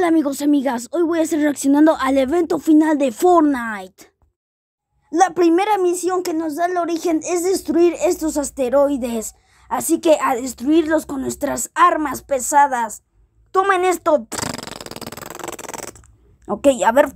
Hola amigos y amigas, hoy voy a estar reaccionando al evento final de Fortnite. La primera misión que nos da el origen es destruir estos asteroides, así que a destruirlos con nuestras armas pesadas. Tomen esto. Ok, a ver.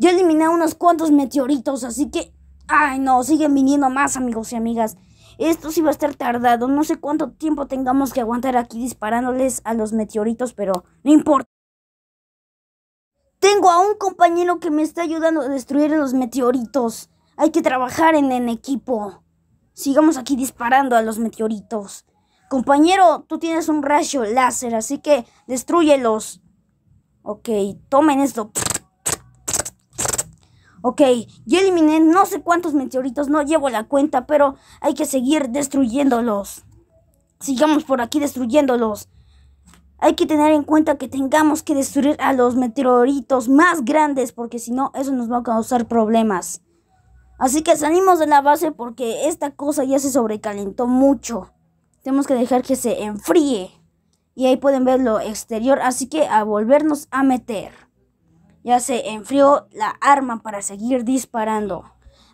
Yo eliminé unos cuantos meteoritos, así que... Ay no, siguen viniendo más amigos y amigas. Esto sí va a estar tardado. No sé cuánto tiempo tengamos que aguantar aquí disparándoles a los meteoritos, pero no importa. Tengo a un compañero que me está ayudando a destruir los meteoritos. Hay que trabajar en, equipo. Sigamos aquí disparando a los meteoritos. Compañero, tú tienes un rayo láser, así que destruyelos. Ok, tomen esto. Ok, yo eliminé no sé cuántos meteoritos, no llevo la cuenta, pero hay que seguir destruyéndolos. Sigamos por aquí destruyéndolos. Hay que tener en cuenta que tengamos que destruir a los meteoritos más grandes, porque si no, eso nos va a causar problemas. Así que salimos de la base porque esta cosa ya se sobrecalentó mucho. Tenemos que dejar que se enfríe. Y ahí pueden ver lo exterior, así que a volvernos a meter. Ya se enfrió la arma para seguir disparando.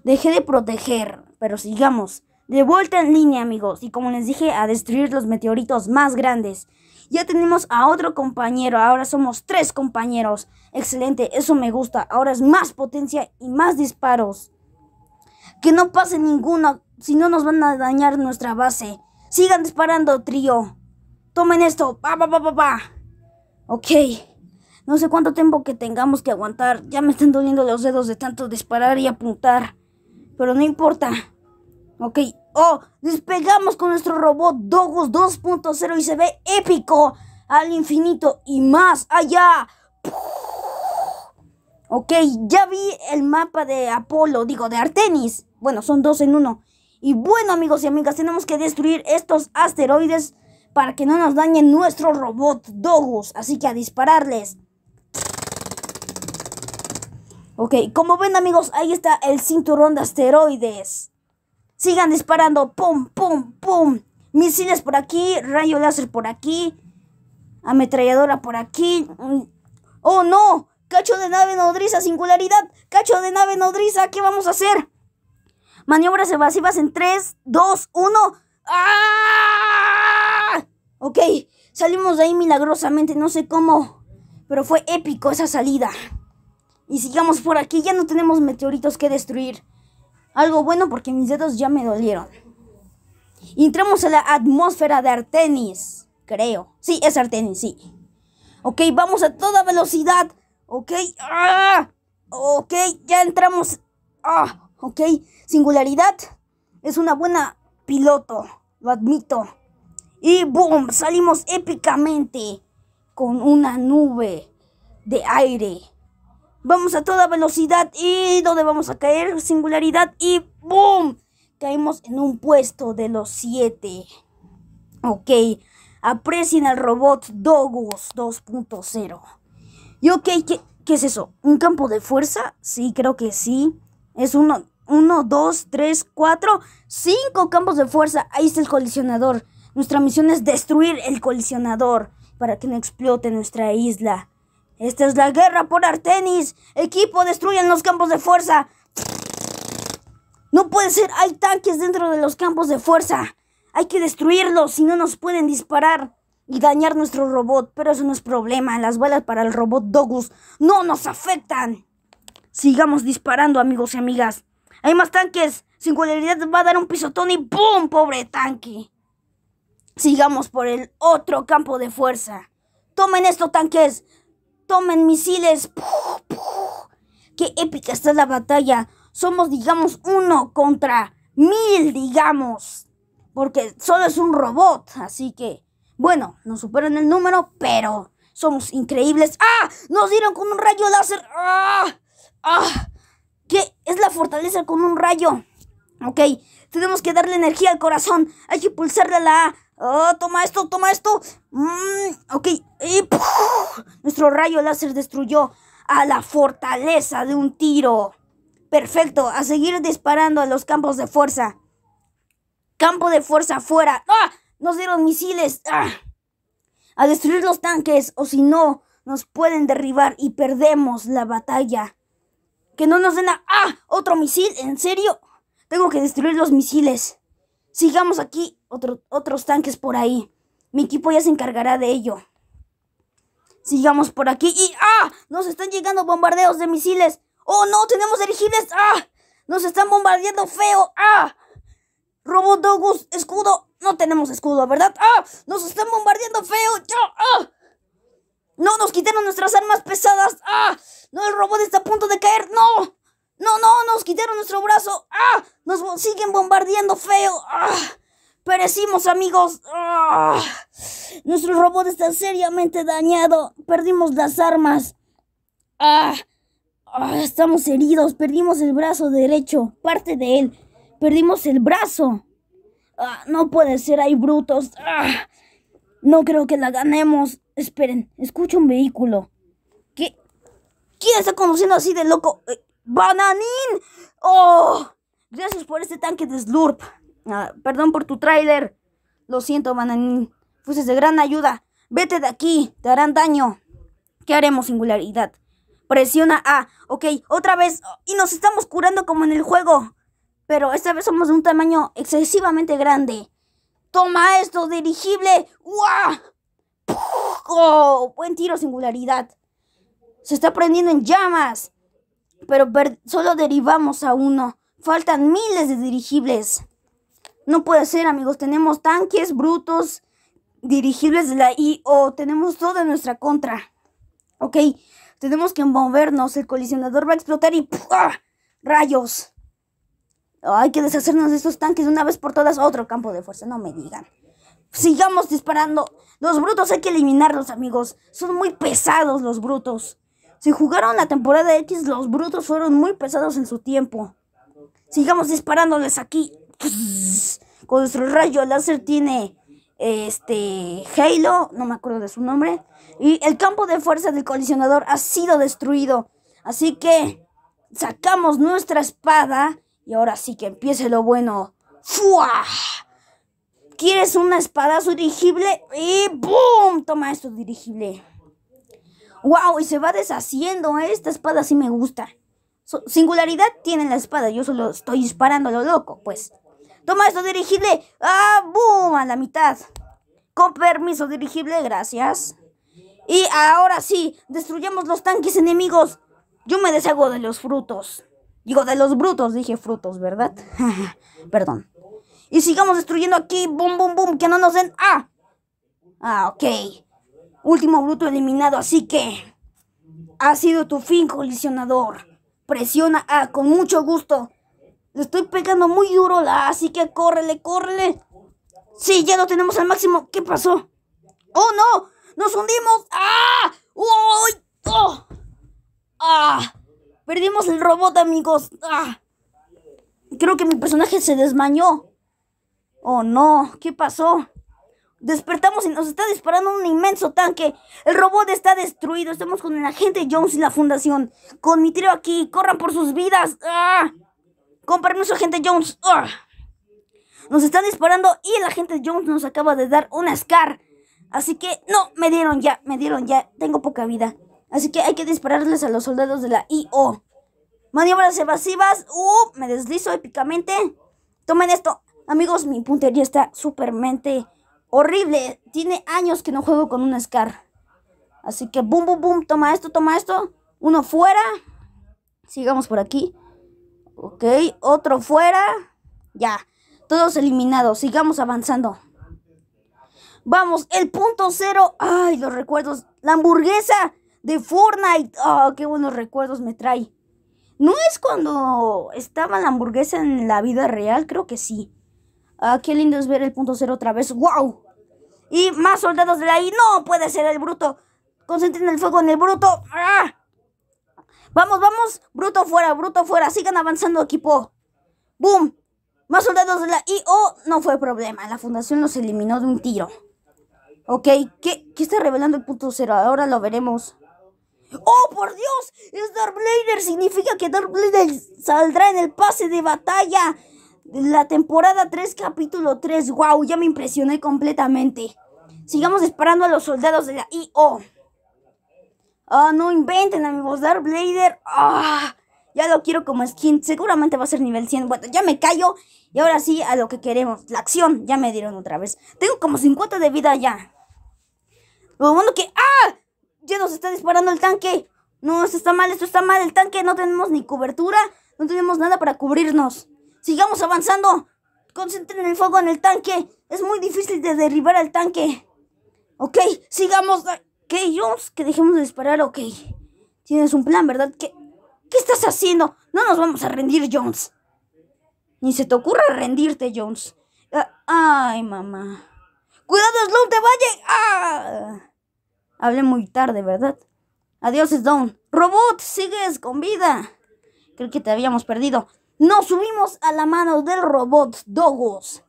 Dejé de proteger, pero sigamos. De vuelta en línea, amigos, y como les dije, a destruir los meteoritos más grandes. Ya tenemos a otro compañero, ahora somos tres compañeros. Excelente, eso me gusta. Ahora es más potencia y más disparos. Que no pase ninguno, si no nos van a dañar nuestra base. Sigan disparando, trío. Tomen esto. Pa, pa, pa, pa, pa. Ok. No sé cuánto tiempo que tengamos que aguantar. Ya me están doliendo los dedos de tanto disparar y apuntar. Pero no importa. Ok. Oh, despegamos con nuestro robot Dogus 2.0 y se ve épico al infinito y más allá. Ok, ya vi el mapa de Apolo, digo, de Artemis. Bueno, son dos en uno. Y bueno, amigos y amigas, tenemos que destruir estos asteroides para que no nos dañen nuestro robot Dogus. Así que a dispararles. Ok, como ven amigos, ahí está el cinturón de asteroides. Sigan disparando, pum, pum, pum. Misiles por aquí, rayo láser por aquí, ametralladora por aquí. ¡Oh no! Cacho de nave nodriza, singularidad. Cacho de nave nodriza, ¿qué vamos a hacer? Maniobras evasivas en 3, 2, 1. ¡Ah! Ok, salimos de ahí milagrosamente, no sé cómo, pero fue épico esa salida y sigamos por aquí. Ya no tenemos meteoritos que destruir. Algo bueno porque mis dedos ya me dolieron. Entramos a la atmósfera de Artenis, creo. Sí, es Artenis, sí. Ok, vamos a toda velocidad. Ok. ¡Ah! Ok, ya entramos. Ah, ok. Singularidad. Es una buena piloto, lo admito. Y boom, salimos épicamente con una nube de aire. Vamos a toda velocidad y donde vamos a caer, singularidad y ¡boom! Caemos en un puesto de los siete. Ok, aprecien al robot Dogus 2.0. Y ok, ¿qué, ¿qué, es eso? ¿Un campo de fuerza? Sí, creo que sí. Es uno, uno, dos, tres, cuatro, cinco campos de fuerza. Ahí está el colisionador. Nuestra misión es destruir el colisionador para que no explote nuestra isla. Esta es la guerra por Artenis. Equipo, destruyen los campos de fuerza. No puede ser, hay tanques dentro de los campos de fuerza. Hay que destruirlos, si no nos pueden disparar y dañar nuestro robot. Pero eso no es problema, las balas para el robot Dogus no nos afectan. Sigamos disparando, amigos y amigas. Hay más tanques. Singularidad va a dar un pisotón y ¡boom! ¡Pobre tanque! Sigamos por el otro campo de fuerza. Tomen estos tanques. ¡Tomen misiles! ¡Puf, qué épica está la batalla! Somos, digamos, uno contra mil, digamos. Porque solo es un robot, así que... Bueno, nos superan el número, pero somos increíbles. ¡Ah! ¡Nos dieron con un rayo láser! ¡Ah! ¡Ah! ¿Qué es la fortaleza con un rayo? Ok, tenemos que darle energía al corazón. Hay que pulsarle la A. Oh, toma esto, toma esto. Mmm, ok. Y... Nuestro rayo láser destruyó a la fortaleza de un tiro. Perfecto, a seguir disparando a los campos de fuerza. Campo de fuerza afuera. ¡Ah! Nos dieron misiles. ¡Ah! A destruir los tanques o si no, nos pueden derribar y perdemos la batalla. Que no nos den a... ¡Ah! ¿Otro misil? ¿En serio? Tengo que destruir los misiles. Sigamos aquí. otros tanques por ahí. Mi equipo ya se encargará de ello. Sigamos por aquí y ¡ah! Nos están llegando bombardeos de misiles. ¡Oh no! ¡Tenemos dirigibles! ¡Ah! Nos están bombardeando feo. ¡Ah! Robot Dogus, escudo. No tenemos escudo, ¿verdad? ¡Ah! Nos están bombardeando feo. ¡Yo! ¡Ah! No, nos quitaron nuestras armas pesadas. ¡Ah! No, el robot está a punto de caer. ¡No! No, no, nos quitaron nuestro brazo. ¡Ah! Nos siguen bombardeando feo. ¡Ah! Perecimos, amigos. ¡Ah! Nuestro robot está seriamente dañado. Perdimos las armas. Ah, ah, estamos heridos. Perdimos el brazo derecho. Parte de él. Perdimos el brazo. Ah, no puede ser. Hay brutos. Ah, no creo que la ganemos. Esperen. Escucho un vehículo. ¿Qué? ¿Quién está conduciendo así de loco? Eh, ¡Bananín! ¡Oh! Gracias por este tanque de Slurp. Ah, perdón por tu trailer! Lo siento, Bananín fueses de gran ayuda. Vete de aquí, te harán daño. ¿Qué haremos, singularidad? Presiona A. Ok, otra vez. Y nos estamos curando como en el juego. Pero esta vez somos de un tamaño excesivamente grande. Toma esto, dirigible. ¡Guau! ¡Oh! Buen tiro, singularidad. Se está prendiendo en llamas. Pero solo derivamos a uno. Faltan miles de dirigibles. No puede ser, amigos. Tenemos tanques, brutos, dirigibles de la IO. Tenemos todo en nuestra contra. Ok, tenemos que movernos. El colisionador va a explotar y ¡Ah! ¡Rayos! hay que deshacernos de estos tanques de una vez por todas. Otro campo de fuerza, no me digan. Sigamos disparando. Los brutos hay que eliminarlos, amigos. Son muy pesados los brutos. Si jugaron la temporada X, los brutos fueron muy pesados en su tiempo. Sigamos disparándoles aquí. Con nuestro rayo láser tiene este Halo, no me acuerdo de su nombre, y el campo de fuerza del colisionador ha sido destruido. Así que sacamos nuestra espada y ahora sí que empiece lo bueno. ¡Fua! ¿Quieres una su dirigible? Y ¡boom! Toma esto dirigible. ¡Wow! Y se va deshaciendo. Esta espada sí me gusta. Singularidad tiene la espada. Yo solo estoy disparando a lo loco, pues. Toma esto, dirigible. ¡Ah, boom! A la mitad. Con permiso, dirigible, gracias. Y ahora sí, destruyamos los tanques enemigos. Yo me deshago de los frutos. Digo, de los brutos, dije frutos, ¿verdad? Perdón. Y sigamos destruyendo aquí. ¡Bum, bum, bum! Que no nos den... ¡Ah! Ah, ok. Último bruto eliminado, así que... Ha sido tu fin, colisionador. Presiona A con mucho gusto. Le estoy pegando muy duro, la, ah, así que córrele, córrele. Sí, ya lo tenemos al máximo. ¿Qué pasó? ¡Oh, no! ¡Nos hundimos! ¡Ah! ¡Uy! ¡Oh! ¡Ah! Perdimos el robot, amigos. ¡Ah! Creo que mi personaje se desmañó. ¡Oh, no! ¿Qué pasó? Despertamos y nos está disparando un inmenso tanque. El robot está destruido. Estamos con el agente Jones y la fundación. Con mi tío aquí. ¡Corran por sus vidas! ¡Ah! Con permiso, agente Jones. Nos están disparando y el agente Jones nos acaba de dar una Scar. Así que, no, me dieron ya, me dieron ya. Tengo poca vida. Así que hay que dispararles a los soldados de la IO. Maniobras evasivas. Uh, me deslizo épicamente. Tomen esto. Amigos, mi puntería está súpermente horrible. Tiene años que no juego con una Scar. Así que, boom, boom, boom. Toma esto, toma esto. Uno fuera. Sigamos por aquí. Ok, otro fuera. Ya, todos eliminados. Sigamos avanzando. Vamos, el punto cero. Ay, los recuerdos. La hamburguesa de Fortnite. Oh, qué buenos recuerdos me trae. ¿No es cuando estaba la hamburguesa en la vida real? Creo que sí. Ah, qué lindo es ver el punto cero otra vez. ¡Wow! Y más soldados de ahí. ¡No puede ser el bruto! Concentren el fuego en el bruto. ¡Ah! Vamos, vamos. Bruto fuera, bruto fuera. Sigan avanzando, equipo. ¡Boom! Más soldados de la IO no fue problema. La fundación los eliminó de un tiro. Ok, ¿qué, está revelando el punto cero? Ahora lo veremos. ¡Oh, por Dios! Es Darth Significa que Darth saldrá en el pase de batalla. La temporada 3, capítulo 3. ¡Wow! Ya me impresioné completamente. Sigamos disparando a los soldados de la IO. ¡Ah, no inventen, amigos! Dark Blader. ¡Ah! ya lo quiero como skin. Seguramente va a ser nivel 100. Bueno, ya me callo. Y ahora sí, a lo que queremos. La acción. Ya me dieron otra vez. Tengo como 50 de vida ya. Lo bueno que... ¡Ah! Ya nos está disparando el tanque. No, esto está mal, esto está mal. El tanque no tenemos ni cobertura. No tenemos nada para cubrirnos. Sigamos avanzando. Concentren el fuego en el tanque. Es muy difícil de derribar al tanque. Ok, sigamos. Ok, Jones, que dejemos de disparar, ok. Tienes un plan, ¿verdad? ¿Qué, ¿Qué estás haciendo? No nos vamos a rendir, Jones. Ni se te ocurra rendirte, Jones. Ah, ay, mamá. ¡Cuidado, Sloan, te vaya! ¡Ah! Hablé muy tarde, ¿verdad? Adiós, Sloan. ¡Robot, sigues con vida! Creo que te habíamos perdido. Nos subimos a la mano del robot Dogos.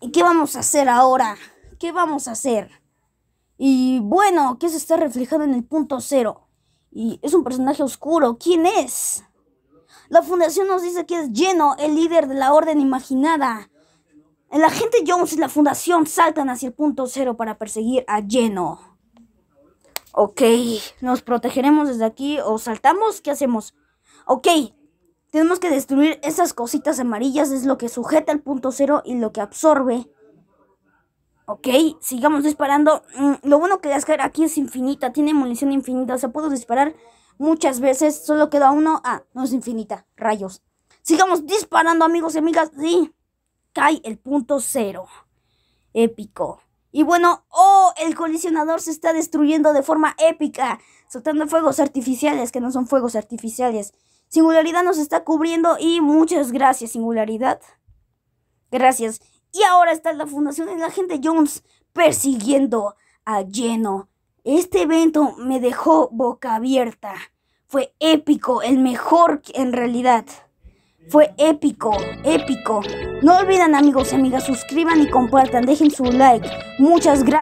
¿Y qué vamos a hacer ahora? ¿Qué vamos a hacer? Y bueno, ¿qué se está reflejando en el punto cero. Y es un personaje oscuro. ¿Quién es? La fundación nos dice que es lleno el líder de la orden imaginada. El agente Jones y la fundación saltan hacia el punto cero para perseguir a lleno. Ok, nos protegeremos desde aquí o saltamos, ¿qué hacemos? Ok, tenemos que destruir esas cositas amarillas, es lo que sujeta el punto cero y lo que absorbe Ok, sigamos disparando. Mm, lo bueno que la escala aquí es infinita, tiene munición infinita. O sea, puedo disparar muchas veces. Solo queda uno. Ah, no es infinita. Rayos. Sigamos disparando, amigos y amigas. Sí, cae el punto cero. Épico. Y bueno, oh, el colisionador se está destruyendo de forma épica, soltando fuegos artificiales que no son fuegos artificiales. Singularidad nos está cubriendo y muchas gracias, Singularidad. Gracias. Y ahora está la fundación de la gente Jones persiguiendo a lleno. Este evento me dejó boca abierta. Fue épico, el mejor en realidad. Fue épico, épico. No olviden amigos y amigas, suscriban y compartan, dejen su like. Muchas gracias.